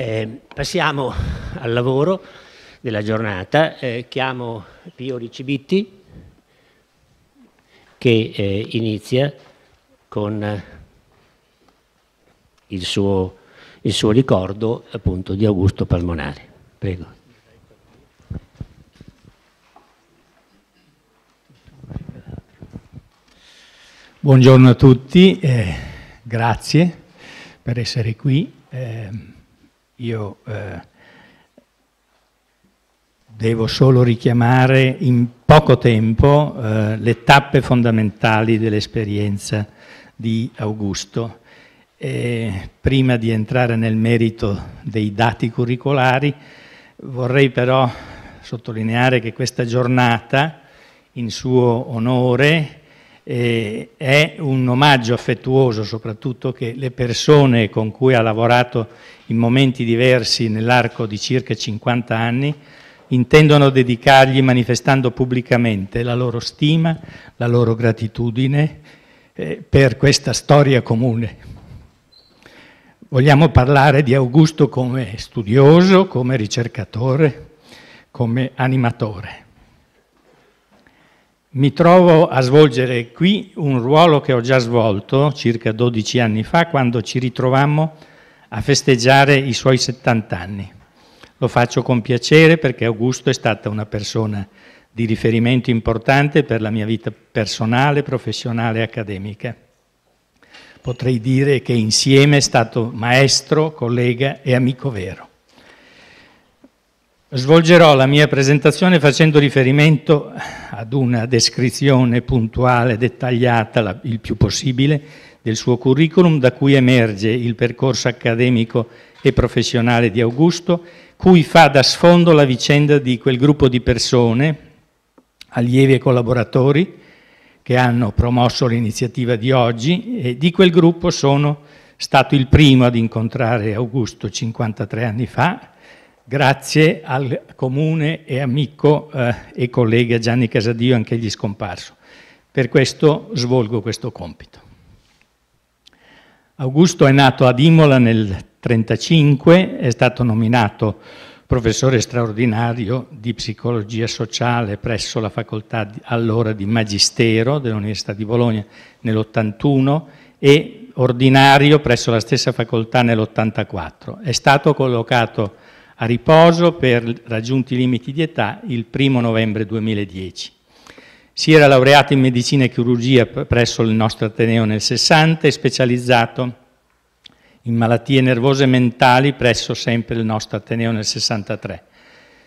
Eh, passiamo al lavoro della giornata. Eh, chiamo Pio Ricibitti che eh, inizia con eh, il suo, il suo ricordo appunto di Augusto Palmonare. Prego. Buongiorno a tutti, eh, grazie per essere qui. Eh, io eh, devo solo richiamare in poco tempo eh, le tappe fondamentali dell'esperienza di Augusto. E prima di entrare nel merito dei dati curricolari, vorrei però sottolineare che questa giornata, in suo onore, eh, è un omaggio affettuoso soprattutto che le persone con cui ha lavorato in momenti diversi nell'arco di circa 50 anni intendono dedicargli manifestando pubblicamente la loro stima, la loro gratitudine eh, per questa storia comune. Vogliamo parlare di Augusto come studioso, come ricercatore, come animatore. Mi trovo a svolgere qui un ruolo che ho già svolto circa 12 anni fa quando ci ritrovammo a festeggiare i suoi 70 anni. Lo faccio con piacere perché Augusto è stata una persona di riferimento importante per la mia vita personale, professionale e accademica. Potrei dire che insieme è stato maestro, collega e amico vero. Svolgerò la mia presentazione facendo riferimento ad una descrizione puntuale, dettagliata il più possibile, del suo curriculum da cui emerge il percorso accademico e professionale di Augusto, cui fa da sfondo la vicenda di quel gruppo di persone, allievi e collaboratori, che hanno promosso l'iniziativa di oggi e di quel gruppo sono stato il primo ad incontrare Augusto 53 anni fa grazie al comune e amico eh, e collega Gianni Casadio, anche anch'egli scomparso. Per questo svolgo questo compito. Augusto è nato ad Imola nel 1935, è stato nominato professore straordinario di psicologia sociale presso la facoltà di, allora di Magistero dell'Università di Bologna nell'81 e ordinario presso la stessa facoltà nell'84. È stato collocato a riposo per raggiunti limiti di età il 1 novembre 2010. Si era laureato in medicina e chirurgia presso il nostro Ateneo nel 60 e specializzato in malattie nervose e mentali presso sempre il nostro Ateneo nel 63.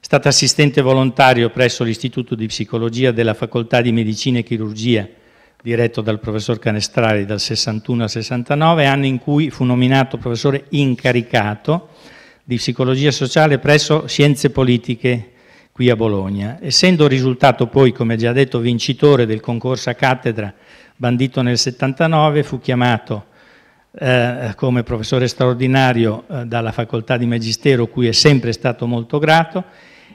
È stato assistente volontario presso l'Istituto di Psicologia della Facoltà di Medicina e Chirurgia, diretto dal professor Canestrari dal 61 al 69, anno in cui fu nominato professore incaricato di psicologia sociale presso Scienze Politiche qui a Bologna. Essendo risultato poi, come già detto, vincitore del concorso a cattedra bandito nel 79, fu chiamato eh, come professore straordinario eh, dalla facoltà di Magistero, cui è sempre stato molto grato,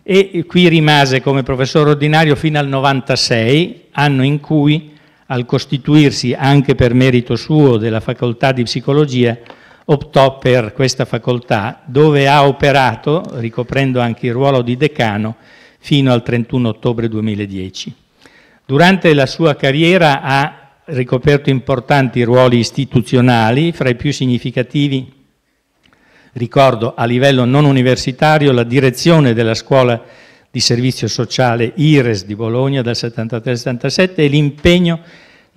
e qui rimase come professore ordinario fino al 96, anno in cui, al costituirsi anche per merito suo della facoltà di psicologia, optò per questa facoltà dove ha operato, ricoprendo anche il ruolo di decano, fino al 31 ottobre 2010. Durante la sua carriera ha ricoperto importanti ruoli istituzionali, fra i più significativi ricordo a livello non universitario la direzione della scuola di servizio sociale IRES di Bologna dal 73 al 77 e l'impegno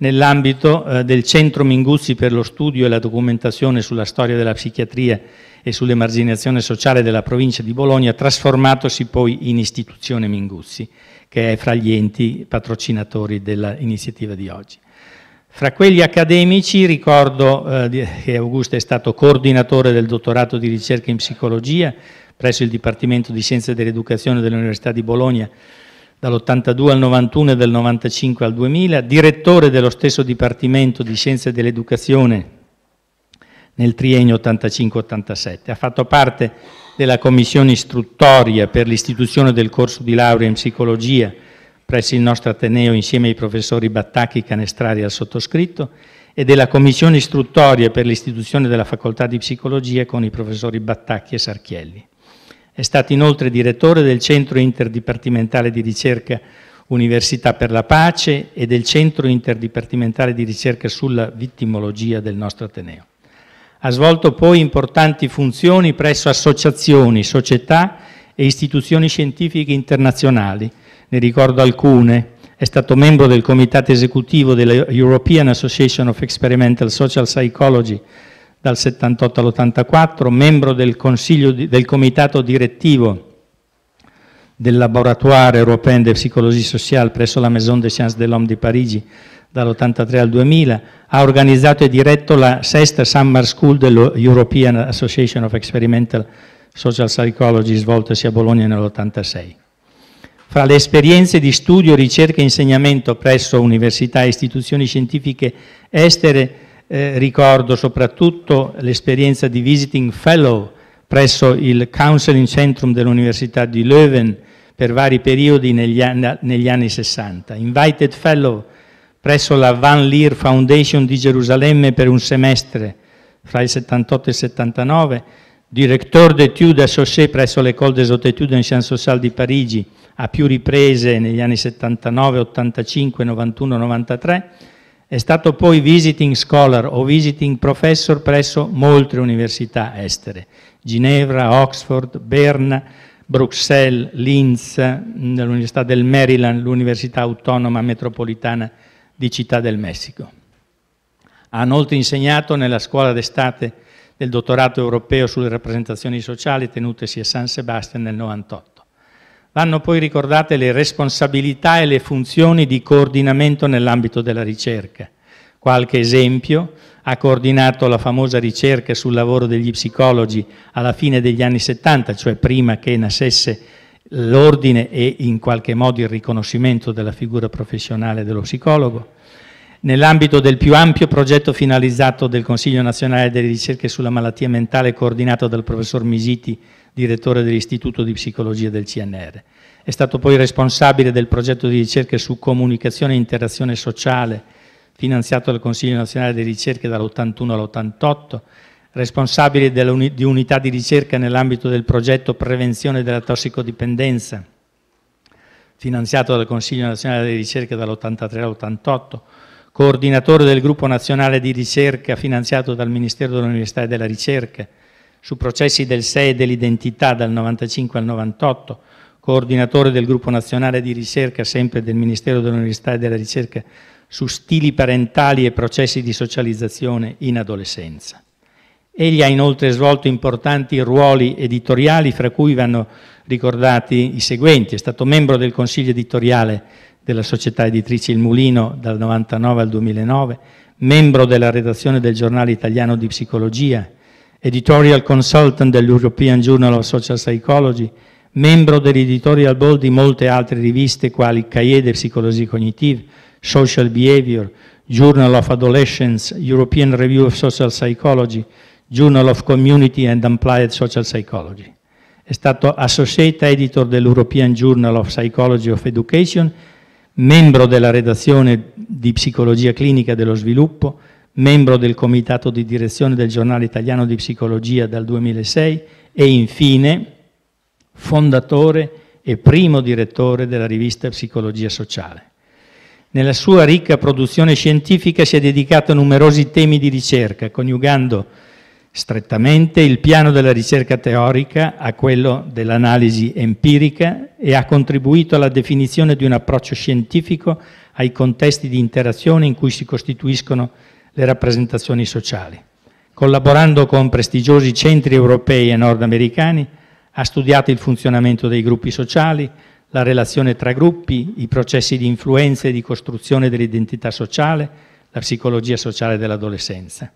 nell'ambito eh, del Centro Minguzzi per lo studio e la documentazione sulla storia della psichiatria e sull'emarginazione sociale della provincia di Bologna, trasformatosi poi in istituzione Minguzzi, che è fra gli enti patrocinatori dell'iniziativa di oggi. Fra quegli accademici ricordo eh, che Augusto è stato coordinatore del dottorato di ricerca in psicologia presso il Dipartimento di Scienze dell'Educazione dell'Università di Bologna dall'82 al 91 e dal 95 al 2000, direttore dello stesso Dipartimento di Scienze dell'Educazione nel triennio 85-87. Ha fatto parte della commissione istruttoria per l'istituzione del corso di laurea in psicologia presso il nostro Ateneo insieme ai professori Battacchi, Canestrari e al sottoscritto e della commissione istruttoria per l'istituzione della facoltà di psicologia con i professori Battacchi e Sarchielli. È stato inoltre direttore del Centro Interdipartimentale di Ricerca Università per la Pace e del Centro Interdipartimentale di Ricerca sulla Vittimologia del nostro Ateneo. Ha svolto poi importanti funzioni presso associazioni, società e istituzioni scientifiche internazionali. Ne ricordo alcune. È stato membro del comitato esecutivo della European Association of Experimental Social Psychology dal 78 all'84, membro del, di, del comitato direttivo del Laboratoire Européen de Psychologie Sociale presso la Maison des Sciences de l'Homme di Parigi dall'83 al 2000, ha organizzato e diretto la sesta Summer School dell'European Association of Experimental Social Psychology svoltasi a Bologna nell'86. Fra le esperienze di studio, ricerca e insegnamento presso università e istituzioni scientifiche estere eh, ricordo soprattutto l'esperienza di visiting fellow presso il Counseling Centrum dell'Università di Leuven per vari periodi negli anni, negli anni 60, invited fellow presso la Van Leer Foundation di Gerusalemme per un semestre fra il 78 e il 79, director d'études associé presso l'École des Hautes Études en Sciences Sociales di Parigi a più riprese negli anni 79, 85, 91, 93, è stato poi visiting scholar o visiting professor presso molte università estere, Ginevra, Oxford, Berna, Bruxelles, Linz, mm, l'Università del Maryland, l'Università Autonoma Metropolitana di Città del Messico. Ha inoltre insegnato nella scuola d'estate del dottorato europeo sulle rappresentazioni sociali tenutesi a San Sebastian nel 1998. Vanno poi ricordate le responsabilità e le funzioni di coordinamento nell'ambito della ricerca. Qualche esempio, ha coordinato la famosa ricerca sul lavoro degli psicologi alla fine degli anni 70, cioè prima che nascesse l'ordine e in qualche modo il riconoscimento della figura professionale dello psicologo. Nell'ambito del più ampio progetto finalizzato del Consiglio nazionale delle ricerche sulla malattia mentale coordinato dal professor Misiti direttore dell'Istituto di Psicologia del CNR. È stato poi responsabile del progetto di ricerca su comunicazione e interazione sociale, finanziato dal Consiglio nazionale di ricerche dall'81 all'88, responsabile di unità di ricerca nell'ambito del progetto Prevenzione della tossicodipendenza, finanziato dal Consiglio nazionale di ricerca dall'83 all'88, coordinatore del gruppo nazionale di ricerca finanziato dal Ministero dell'Università e della Ricerca, su processi del SEE e dell'identità dal 1995 al 1998, coordinatore del gruppo nazionale di ricerca sempre del Ministero dell'Università e della Ricerca su stili parentali e processi di socializzazione in adolescenza. Egli ha inoltre svolto importanti ruoli editoriali, fra cui vanno ricordati i seguenti. È stato membro del consiglio editoriale della società editrice Il Mulino dal 1999 al 2009, membro della redazione del giornale italiano di psicologia, editorial consultant dell'European Journal of Social Psychology, membro dell'editorial board di molte altre riviste quali Cahiers de Psychologie Cognitive, Social Behavior, Journal of Adolescence, European Review of Social Psychology, Journal of Community and Applied Social Psychology. È stato associate editor dell'European Journal of Psychology of Education, membro della redazione di psicologia clinica dello sviluppo, membro del comitato di direzione del giornale italiano di psicologia dal 2006 e infine fondatore e primo direttore della rivista Psicologia Sociale. Nella sua ricca produzione scientifica si è dedicato a numerosi temi di ricerca, coniugando strettamente il piano della ricerca teorica a quello dell'analisi empirica e ha contribuito alla definizione di un approccio scientifico ai contesti di interazione in cui si costituiscono le rappresentazioni sociali. Collaborando con prestigiosi centri europei e nordamericani, ha studiato il funzionamento dei gruppi sociali, la relazione tra gruppi, i processi di influenza e di costruzione dell'identità sociale, la psicologia sociale dell'adolescenza.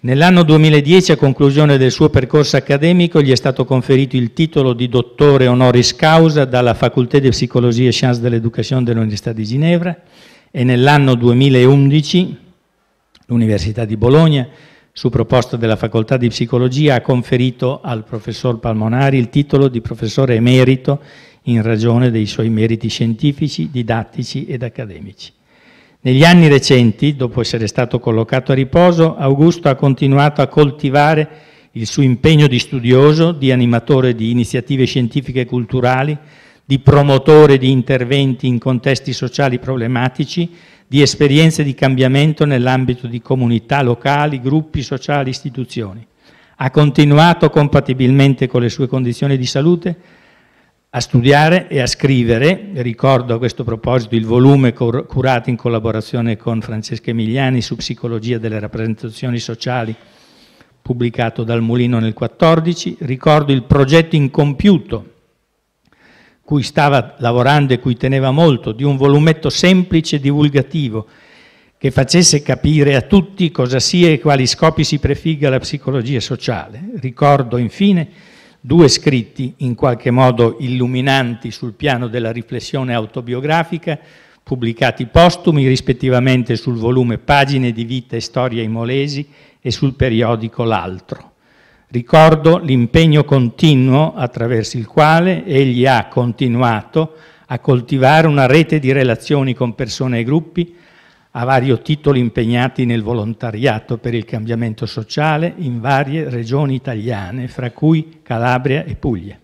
Nell'anno 2010, a conclusione del suo percorso accademico, gli è stato conferito il titolo di dottore honoris causa dalla Faculté de Psicologie et Sciences de l'Education dell'Università di Ginevra e nell'anno 2011 L'Università di Bologna, su proposta della Facoltà di Psicologia, ha conferito al professor Palmonari il titolo di professore emerito in ragione dei suoi meriti scientifici, didattici ed accademici. Negli anni recenti, dopo essere stato collocato a riposo, Augusto ha continuato a coltivare il suo impegno di studioso, di animatore di iniziative scientifiche e culturali, di promotore di interventi in contesti sociali problematici, di esperienze di cambiamento nell'ambito di comunità locali, gruppi sociali, istituzioni. Ha continuato compatibilmente con le sue condizioni di salute a studiare e a scrivere, ricordo a questo proposito il volume curato in collaborazione con Francesca Emiliani su psicologia delle rappresentazioni sociali pubblicato dal Mulino nel 2014, ricordo il progetto incompiuto cui stava lavorando e cui teneva molto, di un volumetto semplice e divulgativo che facesse capire a tutti cosa sia e quali scopi si prefigga la psicologia sociale. Ricordo infine due scritti in qualche modo illuminanti sul piano della riflessione autobiografica, pubblicati postumi rispettivamente sul volume Pagine di vita e storia imolesi e sul periodico L'altro. Ricordo l'impegno continuo attraverso il quale egli ha continuato a coltivare una rete di relazioni con persone e gruppi a vario titolo impegnati nel volontariato per il cambiamento sociale in varie regioni italiane, fra cui Calabria e Puglia.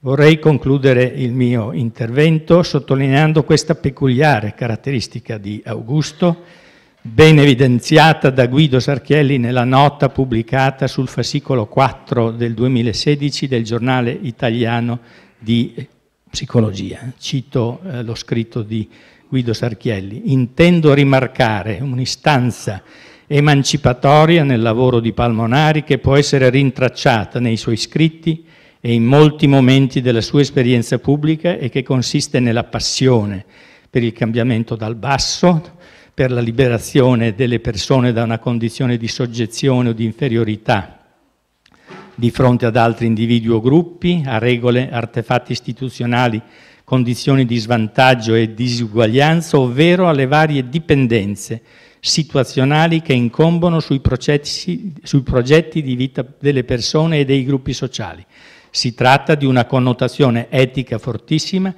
Vorrei concludere il mio intervento sottolineando questa peculiare caratteristica di Augusto, ben evidenziata da Guido Sarchielli nella nota pubblicata sul fascicolo 4 del 2016 del giornale italiano di eh, psicologia. Cito eh, lo scritto di Guido Sarchielli. Intendo rimarcare un'istanza emancipatoria nel lavoro di Palmonari che può essere rintracciata nei suoi scritti e in molti momenti della sua esperienza pubblica e che consiste nella passione per il cambiamento dal basso, per la liberazione delle persone da una condizione di soggezione o di inferiorità di fronte ad altri individui o gruppi, a regole, artefatti istituzionali, condizioni di svantaggio e disuguaglianza, ovvero alle varie dipendenze situazionali che incombono sui, processi, sui progetti di vita delle persone e dei gruppi sociali. Si tratta di una connotazione etica fortissima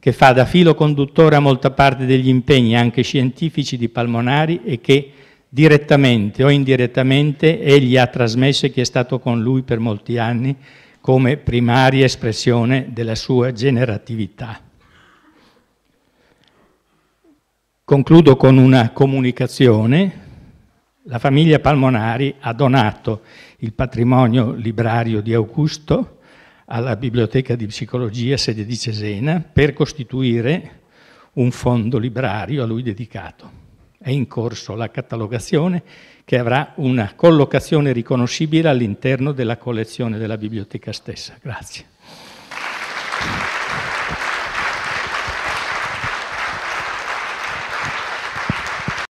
che fa da filo conduttore a molta parte degli impegni, anche scientifici, di Palmonari e che direttamente o indirettamente egli ha trasmesso e che è stato con lui per molti anni come primaria espressione della sua generatività. Concludo con una comunicazione. La famiglia Palmonari ha donato il patrimonio librario di Augusto, alla Biblioteca di Psicologia sede di Cesena per costituire un fondo librario a lui dedicato. È in corso la catalogazione che avrà una collocazione riconoscibile all'interno della collezione della biblioteca stessa. Grazie.